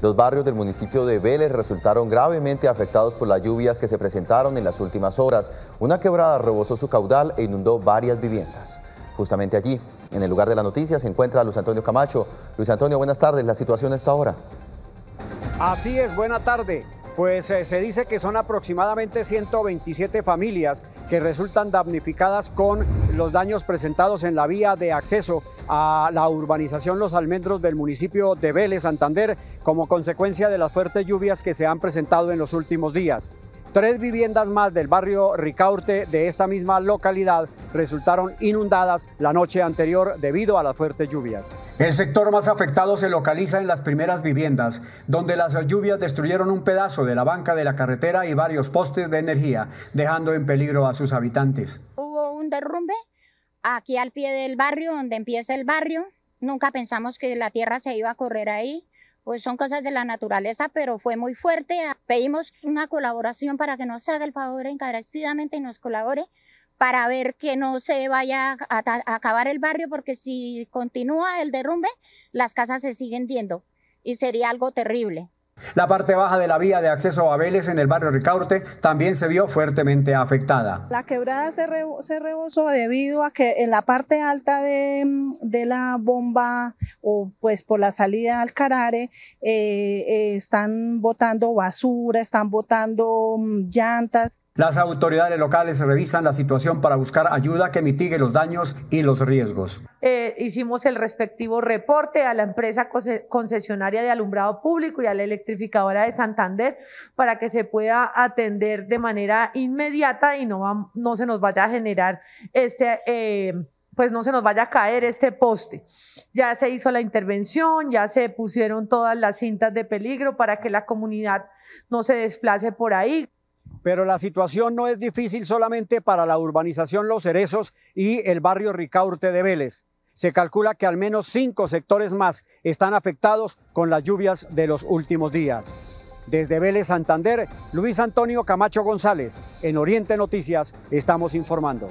Los barrios del municipio de Vélez resultaron gravemente afectados por las lluvias que se presentaron en las últimas horas. Una quebrada rebosó su caudal e inundó varias viviendas. Justamente allí, en el lugar de la noticia, se encuentra Luis Antonio Camacho. Luis Antonio, buenas tardes. La situación está ahora. Así es, buena tarde pues eh, se dice que son aproximadamente 127 familias que resultan damnificadas con los daños presentados en la vía de acceso a la urbanización Los Almendros del municipio de Vélez, Santander, como consecuencia de las fuertes lluvias que se han presentado en los últimos días. Tres viviendas más del barrio Ricaurte de esta misma localidad resultaron inundadas la noche anterior debido a las fuertes lluvias. El sector más afectado se localiza en las primeras viviendas, donde las lluvias destruyeron un pedazo de la banca de la carretera y varios postes de energía, dejando en peligro a sus habitantes. Hubo un derrumbe aquí al pie del barrio, donde empieza el barrio. Nunca pensamos que la tierra se iba a correr ahí pues son cosas de la naturaleza, pero fue muy fuerte. Ah, pedimos una colaboración para que nos haga el favor encarecidamente y nos colabore para ver que no se vaya a, acabar el barrio, porque si continúa el derrumbe, las casas se siguen viendo y sería algo terrible. La parte baja de la vía de acceso a Vélez en el barrio Ricaurte también se vio fuertemente afectada. La quebrada se, rebosó debido a que en la parte alta de, de la bomba o pues por la salida al Carare eh, eh, están botando basura, están botando mm, llantas. Las autoridades locales revisan la situación para buscar ayuda que mitigue los daños y los riesgos. Eh, hicimos el respectivo reporte a la empresa concesionaria de alumbrado público y al electricidad de Santander para que se pueda atender de manera inmediata y no, no se nos vaya a generar este... Eh, pues no se nos vaya a caer este poste. Ya se hizo la intervención, ya se pusieron todas las cintas de peligro para que la comunidad no se desplace por ahí. Pero la situación no es difícil solamente para la urbanización Los Cerezos y el barrio Ricaurte de Vélez se calcula que al menos cinco sectores más están afectados con las lluvias de los últimos días. Desde Vélez Santander, Luis Antonio Camacho González, en Oriente Noticias, estamos informando.